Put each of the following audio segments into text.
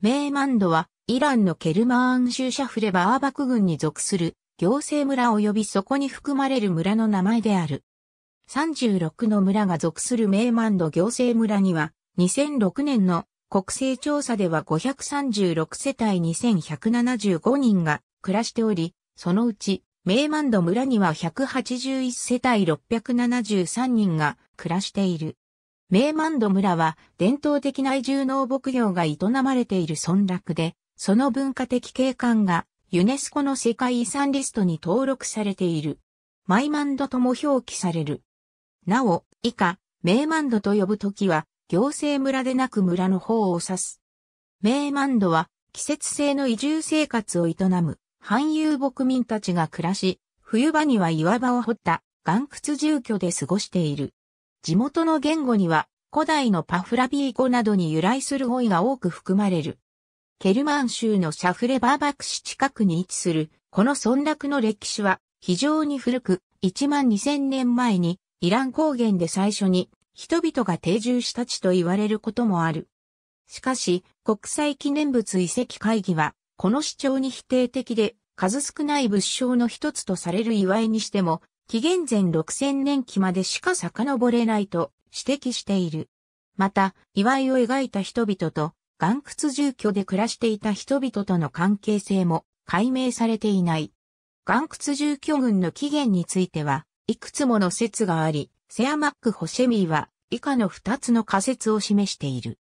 メーマンドは、イランのケルマーン州シャフレバーバク郡に属する行政村及びそこに含まれる村の名前である。36の村が属するメーマンド行政村には、2006年の国勢調査では536世帯2175人が暮らしており、そのうち、メーマンド村には181世帯673人が暮らしている。メマンド村は伝統的な移住農牧業が営まれている村落で、その文化的景観がユネスコの世界遺産リストに登録されている。マイマンドとも表記される。なお、以下、メマンドと呼ぶときは、行政村でなく村の方を指す。メマンドは、季節性の移住生活を営む、半遊牧民たちが暮らし、冬場には岩場を掘った岩窟住居で過ごしている。地元の言語には古代のパフラビー語などに由来する語彙が多く含まれる。ケルマン州のシャフレバーバク市近くに位置する、この村落の歴史は非常に古く、1万2000年前にイラン高原で最初に人々が定住した地と言われることもある。しかし、国際記念物遺跡会議は、この主張に否定的で、数少ない物証の一つとされる祝いにしても、紀元前6000年期までしか遡れないと指摘している。また、祝いを描いた人々と、岩屈住居で暮らしていた人々との関係性も解明されていない。岩屈住居群の起源については、いくつもの説があり、セアマック・ホシェミーは以下の二つの仮説を示している。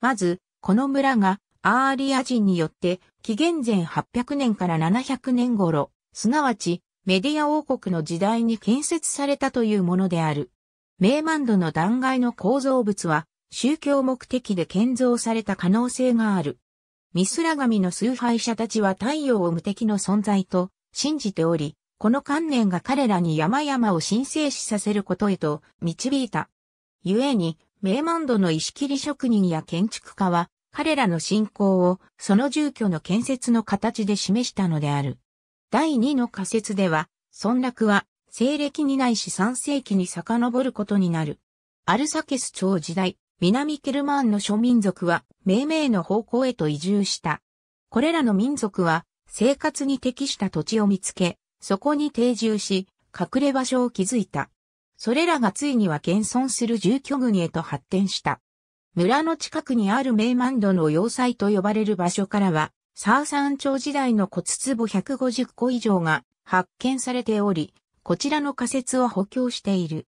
まず、この村がアーリア人によって紀元前800年から700年頃、すなわちメディア王国の時代に建設されたというものである。名ンドの断崖の構造物は宗教目的で建造された可能性がある。ミスラ神の崇拝者たちは太陽を無敵の存在と信じており、この観念が彼らに山々を神聖視させることへと導いた。故に、名ンドの石切り職人や建築家は、彼らの信仰をその住居の建設の形で示したのである。第2の仮説では、村落は西暦にないし3世紀に遡ることになる。アルサケス朝時代、南ケルマンの諸民族は命名の方向へと移住した。これらの民族は生活に適した土地を見つけ、そこに定住し、隠れ場所を築いた。それらがついには現存する住居群へと発展した。村の近くにある名ンドの要塞と呼ばれる場所からは、サーサン朝時代の骨壺150個以上が発見されており、こちらの仮説を補強している。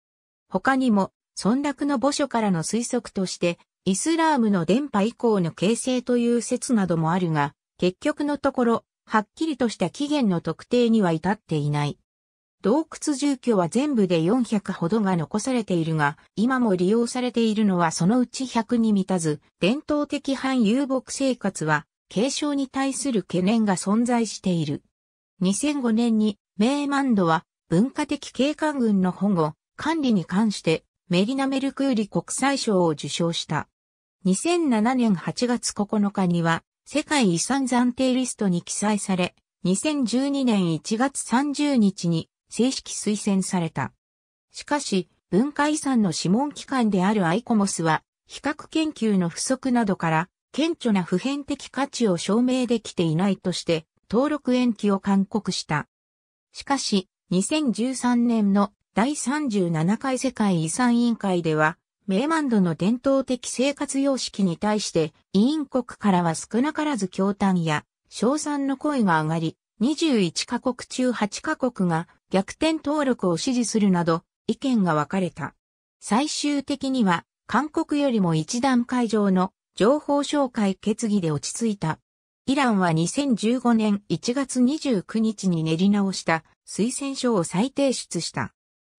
他にも、村落の墓所からの推測として、イスラームの伝播以降の形成という説などもあるが、結局のところ、はっきりとした起源の特定には至っていない。洞窟住居は全部で400ほどが残されているが、今も利用されているのはそのうち100に満たず、伝統的反遊牧生活は継承に対する懸念が存在している。2005年に、メーマンドは文化的景観群の保護、管理に関してメリナ・メルクーリ国際賞を受賞した。2007年8月9日には世界遺産暫定リストに記載され、2012年1月30日に正式推薦された。しかし、文化遺産の諮問機関であるアイコモスは、比較研究の不足などから、顕著な普遍的価値を証明できていないとして、登録延期を勧告した。しかし、2013年の第37回世界遺産委員会では、メーマンドの伝統的生活様式に対して、委員国からは少なからず驚嘆や、称賛の声が上がり、21カ国中8カ国が逆転登録を支持するなど、意見が分かれた。最終的には、韓国よりも一段階上の情報紹介決議で落ち着いた。イランは2015年1月29日に練り直した推薦書を再提出した。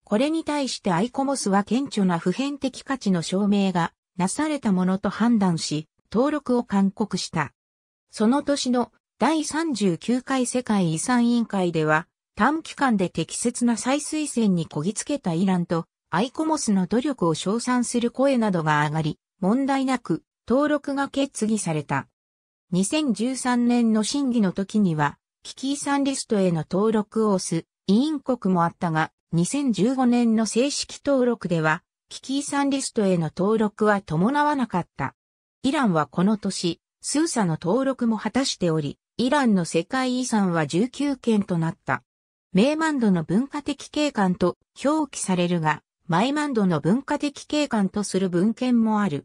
これに対してアイコモスは顕著な普遍的価値の証明がなされたものと判断し、登録を勧告した。その年の第39回世界遺産委員会では、短期間で適切な再推薦にこぎつけたイランと、アイコモスの努力を称賛する声などが上がり、問題なく登録が決議された。2013年の審議の時には、危機遺産リストへの登録を押す委員国もあったが、2015年の正式登録では、危機遺産リストへの登録は伴わなかった。イランはこの年、スーサの登録も果たしており、イランの世界遺産は19件となった。メイマンドの文化的景観と表記されるが、マイマンドの文化的景観とする文献もある。